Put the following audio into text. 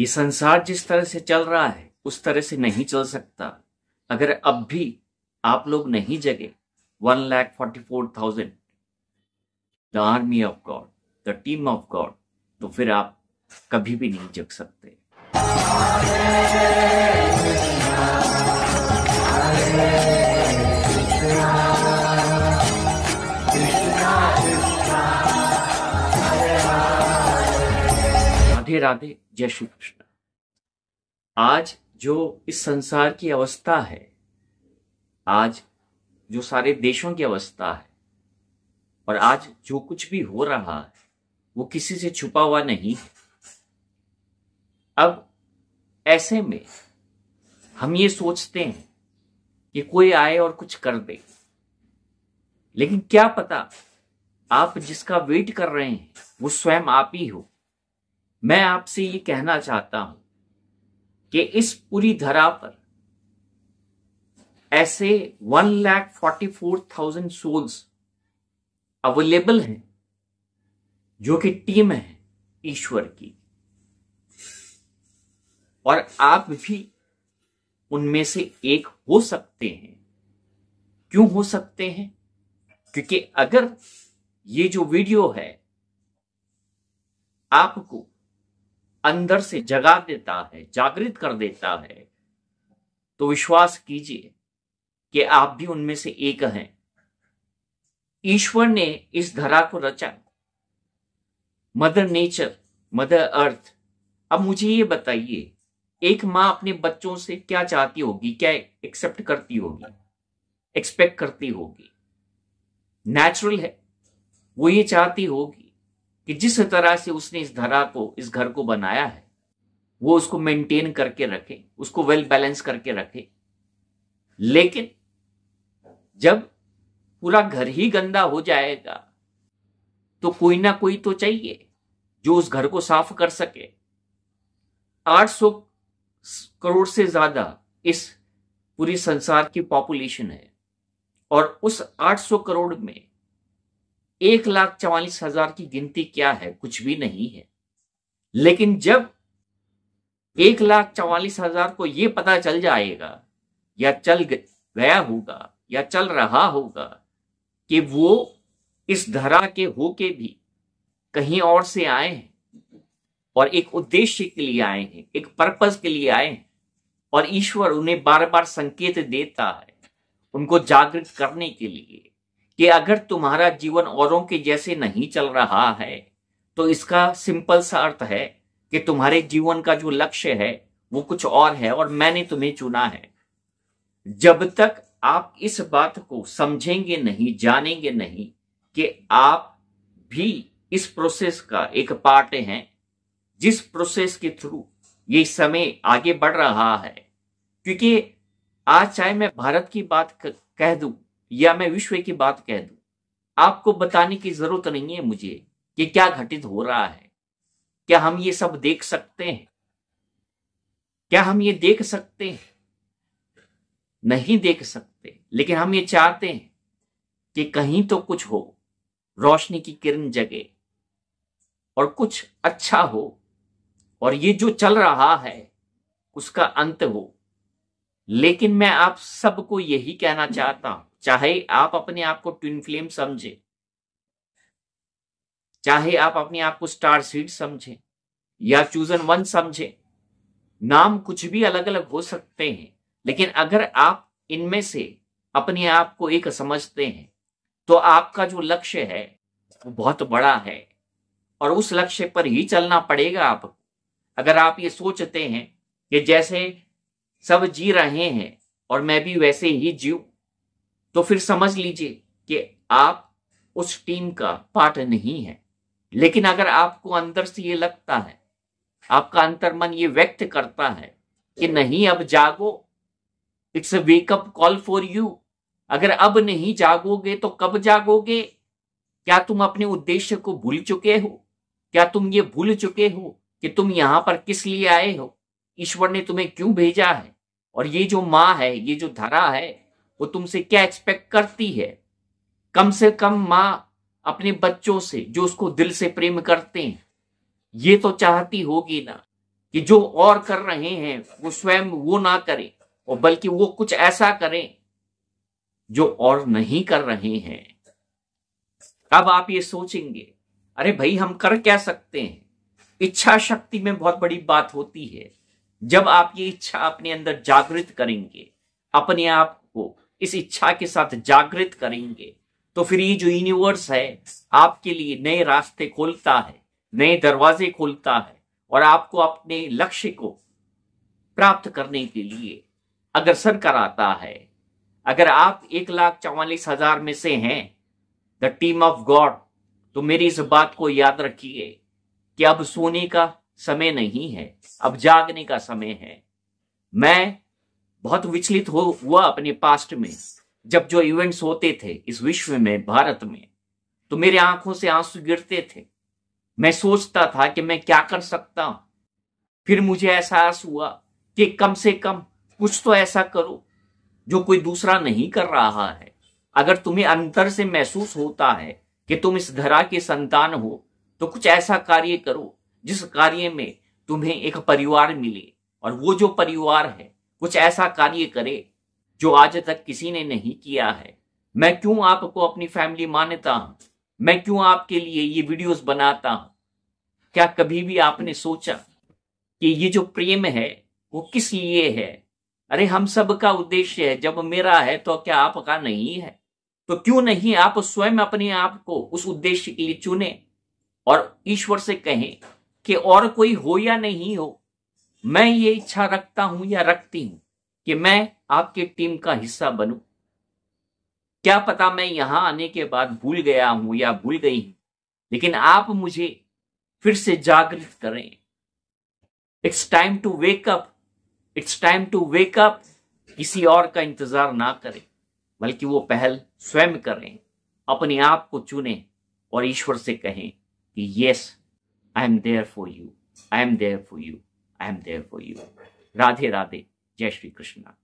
ये संसार जिस तरह से चल रहा है उस तरह से नहीं चल सकता अगर अब भी आप लोग नहीं जगे one lakh forty four thousand the army of God the team of God तो फिर आप कभी भी नहीं जग सकते राधे राधे जय श्री कृष्ण आज जो इस संसार की अवस्था है आज जो सारे देशों की अवस्था है और आज जो कुछ भी हो रहा है वो किसी से छुपा हुआ नहीं अब ऐसे में हम ये सोचते हैं कि कोई आए और कुछ कर दे लेकिन क्या पता आप जिसका वेट कर रहे हैं वो स्वयं आप ही हो मैं आपसे ये कहना चाहता हूं कि इस पूरी धरा पर ऐसे one lakh forty four thousand souls available हैं जो कि टीम है ईश्वर की और आप भी उनमें से एक हो सकते हैं क्यों हो सकते हैं क्योंकि अगर ये जो वीडियो है आपको अंदर से जगा देता है जागृत कर देता है तो विश्वास कीजिए कि आप भी उनमें से एक हैं ईश्वर ने इस धरा को रचा मदर नेचर मदर अर्थ अब मुझे ये बताइए एक माँ अपने बच्चों से क्या चाहती होगी क्या एक्सेप्ट करती होगी एक्सपेक्ट करती होगी नेचुरल है वो ये चाहती होगी कि जिस तरह से उसने इस धरा को इस घर को बनाया है वो उसको मेंटेन करके रखे उसको वेल बैलेंस करके रखे लेकिन जब पूरा घर ही गंदा हो जाएगा तो कोई ना कोई तो चाहिए जो उस घर को साफ कर सके 800 करोड़ से ज्यादा इस पूरी संसार की पॉपुलेशन है और उस 800 करोड़ में एक लाख चवालीस हजार की गिनती क्या है कुछ भी नहीं है लेकिन जब एक लाख चवालीस हजार को यह पता चल जाएगा या चल गया होगा या चल रहा होगा कि वो इस धरा के होके भी कहीं और से आए हैं और एक उद्देश्य के लिए आए हैं एक पर्पज के लिए आए हैं और ईश्वर उन्हें बार बार संकेत देता है उनको जागृत करने के लिए कि अगर तुम्हारा जीवन औरों के जैसे नहीं चल रहा है तो इसका सिंपल सा अर्थ है कि तुम्हारे जीवन का जो लक्ष्य है वो कुछ और है और मैंने तुम्हें चुना है जब तक आप इस बात को समझेंगे नहीं जानेंगे नहीं कि आप भी इस प्रोसेस का एक पार्ट हैं जिस प्रोसेस के थ्रू ये समय आगे बढ़ रहा है क्योंकि आज चाहे मैं भारत की बात कह दूं या मैं विश्व की बात कह दूं आपको बताने की जरूरत नहीं है मुझे कि क्या घटित हो रहा है क्या हम ये सब देख सकते हैं क्या हम ये देख सकते हैं नहीं देख सकते लेकिन हम ये चाहते हैं कि कहीं तो कुछ हो रोशनी की किरण जगे और कुछ अच्छा हो और ये जो चल रहा है उसका अंत हो लेकिन मैं आप सबको यही कहना चाहता हूं चाहे आप अपने आप को ट्विन फ्लेम समझे चाहे आप अपने आप को स्टार सीड समझे या चूजन वन समझे नाम कुछ भी अलग अलग हो सकते हैं लेकिन अगर आप इनमें से अपने आप को एक समझते हैं तो आपका जो लक्ष्य है वो बहुत बड़ा है और उस लक्ष्य पर ही चलना पड़ेगा आप अगर आप ये सोचते हैं कि जैसे सब जी रहे हैं और मैं भी वैसे ही जीव तो फिर समझ लीजिए कि आप उस टीम का पार्ट नहीं है लेकिन अगर आपको अंदर से ये लगता है आपका अंतर्मन ये व्यक्त करता है कि नहीं अब जागो it's a wake up call for you अगर अब नहीं जागोगे तो कब जागोगे क्या तुम अपने उद्देश्य को भूल चुके हो क्या तुम ये भूल चुके हो कि तुम यहां पर किस लिए आए हो ईश्वर ने तुम्हें क्यों भेजा है और ये जो माँ है ये जो धरा है वो तुमसे क्या एक्सपेक्ट करती है कम से कम माँ अपने बच्चों से जो उसको दिल से प्रेम करते हैं ये तो चाहती होगी ना कि जो और कर रहे हैं वो स्वयं वो ना करें और बल्कि वो कुछ ऐसा करें जो और नहीं कर रहे हैं अब आप ये सोचेंगे अरे भाई हम कर क्या सकते हैं इच्छा शक्ति में बहुत बड़ी बात होती है जब आप ये इच्छा अपने अंदर जागृत करेंगे अपने आप को इस इच्छा के साथ जागृत करेंगे तो फिर ये जो यूनिवर्स है आपके लिए नए रास्ते खोलता है नए दरवाजे खोलता है और आपको अपने लक्ष्य को प्राप्त करने के लिए अग्रसर कराता है अगर आप एक लाख चौवालीस हजार में से हैं द टीम ऑफ गॉड तो मेरी इस बात को याद रखिए कि अब सोने का समय नहीं है अब जागने का समय है मैं बहुत विचलित हो हुआ अपने पास्ट में जब जो इवेंट्स होते थे इस विश्व में भारत में तो मेरे आंखों से आंसू गिरते थे मैं सोचता था कि मैं क्या कर सकता हूं फिर मुझे एहसास हुआ कि कम से कम कुछ तो ऐसा करो जो कोई दूसरा नहीं कर रहा है अगर तुम्हें अंतर से महसूस होता है कि तुम इस धरा के संतान हो तो कुछ ऐसा कार्य करो जिस कार्य में तुम्हें एक परिवार मिले और वो जो परिवार है कुछ ऐसा कार्य करे जो आज तक किसी ने नहीं किया है मैं क्यों आपको अपनी फैमिली मानता हूं मैं क्यों आपके लिए ये वीडियोस बनाता हूं क्या कभी भी आपने सोचा कि ये जो प्रेम है वो किस लिए है अरे हम सब का उद्देश्य है जब मेरा है तो क्या आपका नहीं है तो क्यों नहीं आप स्वयं अपने आप को उस उद्देश्य के लिए चुने और ईश्वर से कहें कि और कोई हो या नहीं हो मैं ये इच्छा रखता हूं या रखती हूं कि मैं आपके टीम का हिस्सा बनूं क्या पता मैं यहां आने के बाद भूल गया हूं या भूल गई हूं लेकिन आप मुझे फिर से जागृत करें it's time to wake up it's time to wake up किसी और का इंतजार ना करें बल्कि वो पहल स्वयं करें अपने आप को चुने और ईश्वर से कहें कि yes I am there for you I am there for you I am there for you Radhe Radhe जय श्री कृष्णा